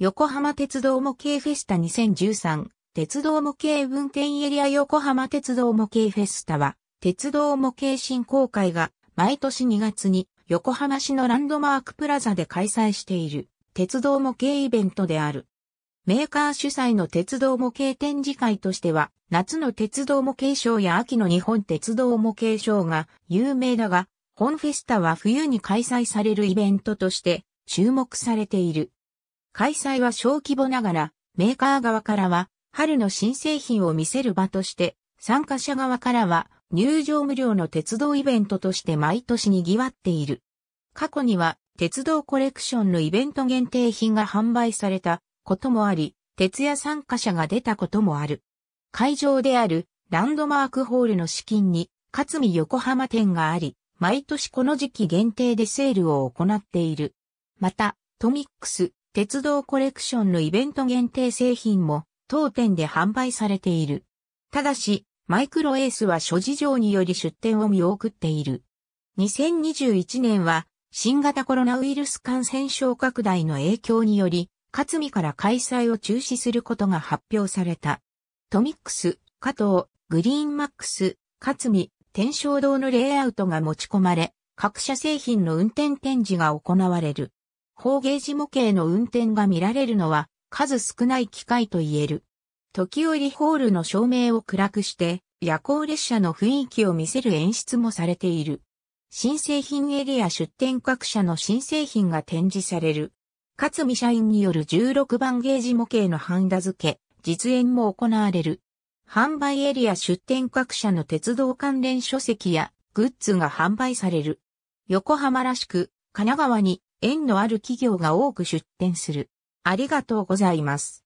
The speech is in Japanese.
横浜鉄道模型フェスタ2013、鉄道模型運転エリア横浜鉄道模型フェスタは、鉄道模型振興会が毎年2月に横浜市のランドマークプラザで開催している鉄道模型イベントである。メーカー主催の鉄道模型展示会としては、夏の鉄道模型賞や秋の日本鉄道模型賞が有名だが、本フェスタは冬に開催されるイベントとして注目されている。開催は小規模ながら、メーカー側からは、春の新製品を見せる場として、参加者側からは、入場無料の鉄道イベントとして毎年賑わっている。過去には、鉄道コレクションのイベント限定品が販売されたこともあり、徹夜参加者が出たこともある。会場であるランドマークホールの資金に、勝見横浜店があり、毎年この時期限定でセールを行っている。また、トミックス、鉄道コレクションのイベント限定製品も当店で販売されている。ただし、マイクロエースは諸事情により出店を見送っている。2021年は新型コロナウイルス感染症拡大の影響により、勝見から開催を中止することが発表された。トミックス、加藤、グリーンマックス、勝見、天正堂のレイアウトが持ち込まれ、各社製品の運転展示が行われる。方ゲージ模型の運転が見られるのは数少ない機会と言える。時折ホールの照明を暗くして夜行列車の雰囲気を見せる演出もされている。新製品エリア出店各社の新製品が展示される。勝見社員による16番ゲージ模型のハンダ付け、実演も行われる。販売エリア出店各社の鉄道関連書籍やグッズが販売される。横浜らしく、神奈川に縁のある企業が多く出展する。ありがとうございます。